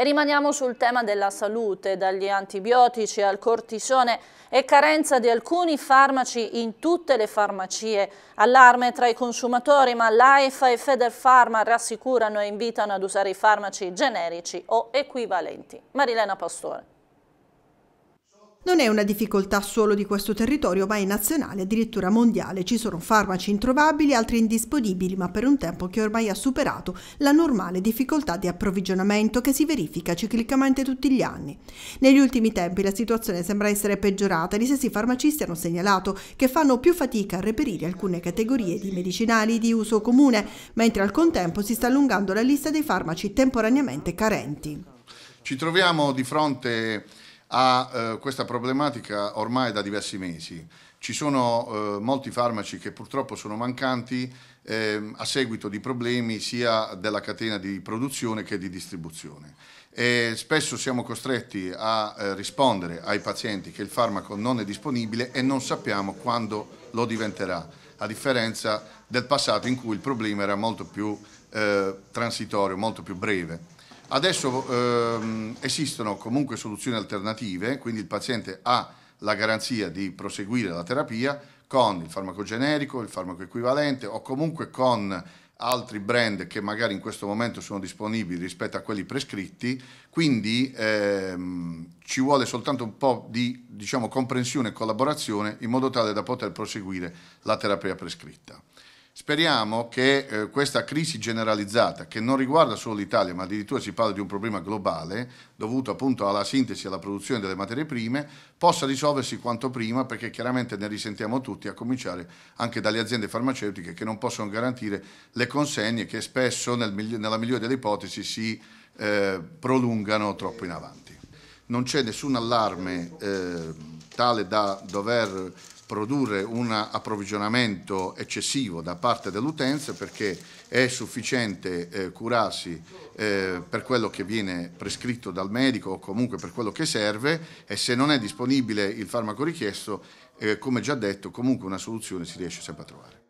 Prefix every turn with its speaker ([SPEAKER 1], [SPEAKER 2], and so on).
[SPEAKER 1] E rimaniamo sul tema della salute, dagli antibiotici al cortisone e carenza di alcuni farmaci in tutte le farmacie. Allarme tra i consumatori, ma l'AIFA e Federpharma rassicurano e invitano ad usare i farmaci generici o equivalenti. Marilena Pastore.
[SPEAKER 2] Non è una difficoltà solo di questo territorio, ma è nazionale, addirittura mondiale. Ci sono farmaci introvabili, altri indisponibili, ma per un tempo che ormai ha superato la normale difficoltà di approvvigionamento che si verifica ciclicamente tutti gli anni. Negli ultimi tempi la situazione sembra essere peggiorata gli stessi farmacisti hanno segnalato che fanno più fatica a reperire alcune categorie di medicinali di uso comune, mentre al contempo si sta allungando la lista dei farmaci temporaneamente carenti.
[SPEAKER 3] Ci troviamo di fronte ha eh, questa problematica ormai da diversi mesi. Ci sono eh, molti farmaci che purtroppo sono mancanti eh, a seguito di problemi sia della catena di produzione che di distribuzione. E spesso siamo costretti a eh, rispondere ai pazienti che il farmaco non è disponibile e non sappiamo quando lo diventerà, a differenza del passato in cui il problema era molto più eh, transitorio, molto più breve. Adesso ehm, esistono comunque soluzioni alternative, quindi il paziente ha la garanzia di proseguire la terapia con il farmaco generico, il farmaco equivalente o comunque con altri brand che magari in questo momento sono disponibili rispetto a quelli prescritti, quindi ehm, ci vuole soltanto un po' di diciamo, comprensione e collaborazione in modo tale da poter proseguire la terapia prescritta. Speriamo che eh, questa crisi generalizzata, che non riguarda solo l'Italia, ma addirittura si parla di un problema globale, dovuto appunto alla sintesi e alla produzione delle materie prime, possa risolversi quanto prima, perché chiaramente ne risentiamo tutti, a cominciare anche dalle aziende farmaceutiche che non possono garantire le consegne che spesso, nel nella migliore delle ipotesi, si eh, prolungano troppo in avanti. Non c'è nessun allarme. Eh, tale da dover produrre un approvvigionamento eccessivo da parte dell'utenza perché è sufficiente eh, curarsi eh, per quello che viene prescritto dal medico o comunque per quello che serve e se non è disponibile il farmaco richiesto, eh, come già detto, comunque una soluzione si riesce sempre a trovare.